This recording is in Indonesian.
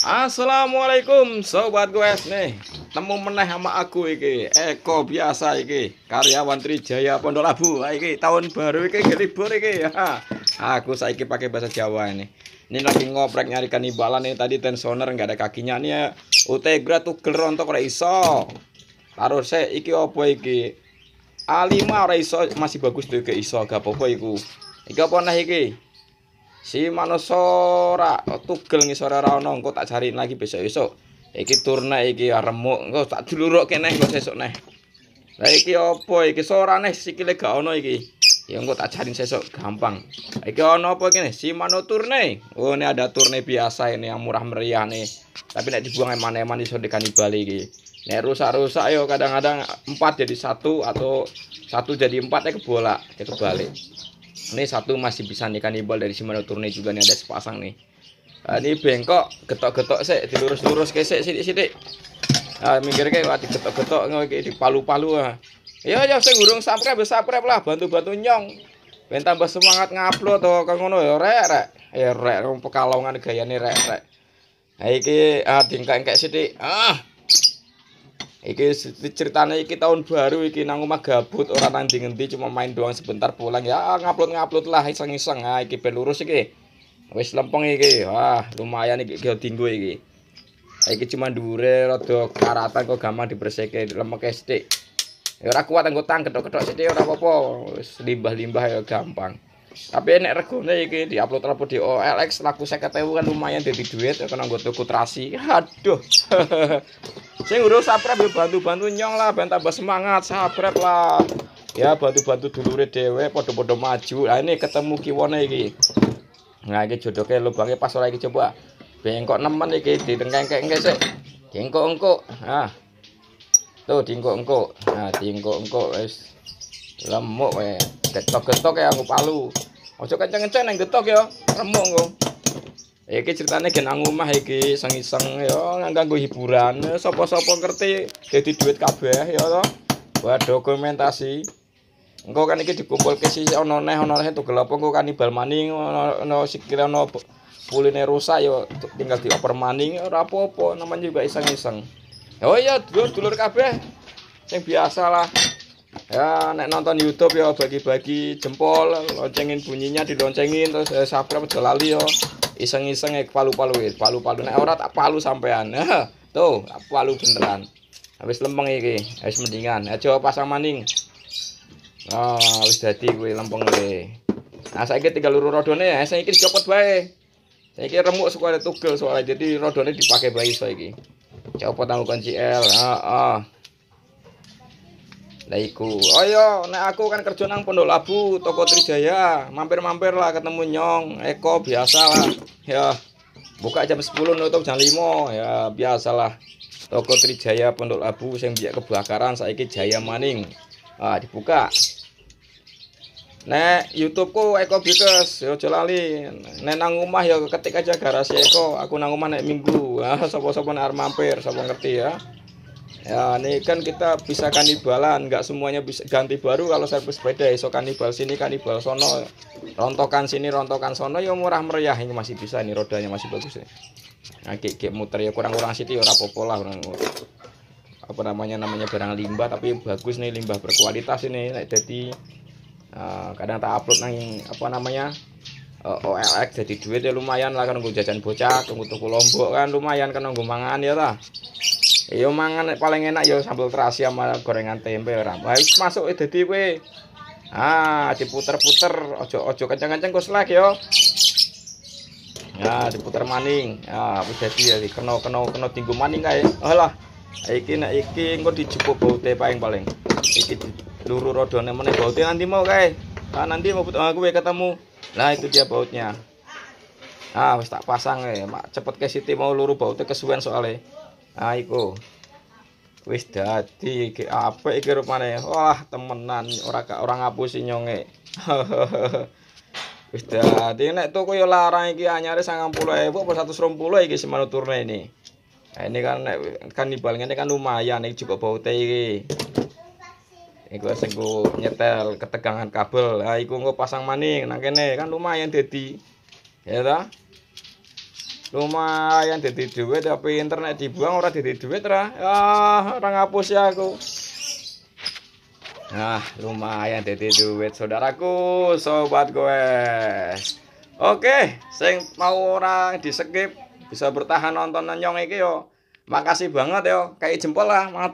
Assalamualaikum sobat gue nih nemu meneh sama aku iki Eko biasa iki karyawan Trijaya Pondok Labu iki tahun baru iki libur iki ya aku saiki pakai bahasa Jawa ini ini lagi ngoprek nyarikan imbalan ini tadi tensioner nggak ada kakinya nih ya Utegra tuh gerontok ora iso taruh iki opo iki A5 ora masih bagus tuh ke iso gak apa-apa iku iki apa nah iki Si mano ora tugel ngisore ora rano engkau tak cari lagi besok-besok. Iki turne iki remuk engkau tak duluruk kene engkau sesuk neh. Lah iki opo iki sorane sikile gak ana iki. Ya engkau tak cari besok gampang. Iki ana apa kene Si mano turne. Oh ini ada turne biasa ini yang murah meriah nih. Tapi nek dibuang eman-eman iso dikani bali iki. Nek rusak-rusak yo kadang-kadang empat jadi satu atau satu jadi empat ya kebolak, ya kebalik ini satu masih bisa nih kanibal dari Shimano Tourney juga nih ada sepasang nih nah, ini bengkok getok-getok sih dilurus-lurus kayak sih sidik-sidik nah, minggir kayak wadi getok-getok di palu-palu ah. ya ya saya gurung sampai ya, besaprep lah bantu-bantu nyong ben tambah semangat ngupload tuh oh, kan ngono ya rek rek ya rek pekalongan nih rek rek Nah, iki ah dingkak kayak sithik. Ah, Iki ceritane iki tahun baru iki nang omah gabut ora nanti ngendi cuma main doang sebentar pulang ya ngupload-ngupload lah iseng-iseng ha ah, iki ben lurus iki. Wis lempeng iki. Wah, lumayan iki geo dinggo iki. Ah, iki cuma dhuwure rada karatan kok gampang dibersihke lemek sithik. Ya ora kuat anggo tang ketok-ketok sithik ora apa-apa. Wis limbah-limbah ya gampang. Tapi enak regone iki upload rapo di OLX laku saya ketemu kan lumayan jadi duit ya kena gue tuku terasi. Aduh. Sing urus sabrep ya bantu-bantu nyong lah ben tambah semangat sabrep lah. Ya bantu-bantu dulure dewe podo-podo maju. nah ini ketemu kiwone iki. Nah iki jodoke lubange pas lagi coba. Bengkok nemen iki ditengkengke sik. Dingkok-engkok. Ah. Tuh dingkok-engkok. Nah dingkok-engkok wis lemuk eh. Getok-getok ya aku palu. Ojo kenceng-kenceng nang getok ya, remuk kok ya Iki ceritane gen rumah iki iseng-iseng ya nganggo hiburan. Ya, sopo-sopo ngerti jadi duit kabeh ya to. Buat dokumentasi. engkau kan iki ke sih ono neh ono neh gelap engkau kan ibal maning ono si kira ono puline rusak ya tinggal dioper maning rapopo, namanya juga iseng-iseng. Oh iya dulur-dulur kabeh biasa biasalah ya nek nonton YouTube ya bagi-bagi jempol loncengin bunyinya diloncengin terus eh, subscribe aja lali yo ya. iseng-iseng ya palu-palu eh, palu-palu nek ora tak palu sampean tuh palu beneran habis lempeng iki habis mendingan Coba pasang maning oh ah, habis jadi gue lempeng kuwi nah saya saiki tinggal luru rodone ya eh, Saya saiki dicopot Saya saiki remuk suka ada tugel soalnya jadi rodone dipakai saya saiki copot tahu kunci L heeh oh, oh. Laiku, oh Ayo iya, nek aku kan kerja nang Pondok Labu, toko Trijaya. Mampir-mampir lah ketemu Nyong, Eko biasalah. Ya. Buka jam 10 nutup jam 5. Ya biasalah. Toko Trijaya Pondok Labu sing biak kebakaran saiki Jaya Maning. Ah dibuka. Nek YouTubeku Eko Bikes, yo ya, aja lali. Nek nang omah ya ketik aja garasi Eko, aku nang omah nek minggu. Ah sapa-sapa nek mampir, sapa ngerti ya. Ya, ini kan kita bisa kanibalan, nggak semuanya bisa ganti baru kalau servis sepeda. Esok kanibal sini, kanibal sono, rontokan sini, rontokan sono, ya murah meriah ini masih bisa ini rodanya masih bagus ya. Nah, kayak, kayak muter ya kurang-kurang sini ya rapopo lah kurang, apa namanya namanya barang limbah tapi bagus nih limbah berkualitas ini naik jadi uh, eh, kadang tak upload nang apa namanya uh, eh, OLX jadi duit ya lumayan lah kan gue jajan bocah tunggu tuku lombok kan lumayan kan gue mangan ya lah Yo mangan paling enak yo sambal terasi sama gorengan tempe ora. Wah, masuk e dadi kowe. Ah, diputer-puter, ojo ojo kenceng-kenceng kok slek yo. Nah, diputer maning. Ah, wis dadi ya kena kena kena tinggu maning kae. Alah. Iki nek iki engko dijupuk baute paling paling. Iki luru rodone meneh baute nanti mau kae. Ah, nanti mau aku ah, ketemu. Nah itu dia bautnya. Ah, wis tak pasang kae. Mak cepet ke situ mau luru baute kesuwen soalnya. Aiko, wis dadi iki apa iki rupane? Wah, temenan ora gak ora ngapusi nyonge. wis dadi nek toko yo larang iki anyare 90.000 apa 120 iki semana turne ini. Nah, ini kan nek kan nibal ngene kan lumayan iki cukup baute iki. Iku sing nyetel ketegangan kabel. Ha iku engko pasang maning nang kene kan lumayan dadi. Ya ta? lumayan jadi duit tapi internet dibuang orang jadi duit lah ah orang ngapus ya aku nah lumayan jadi duit saudaraku sobat gue oke sing mau orang di skip bisa bertahan nonton nyong iki yo makasih banget yo kayak jempol lah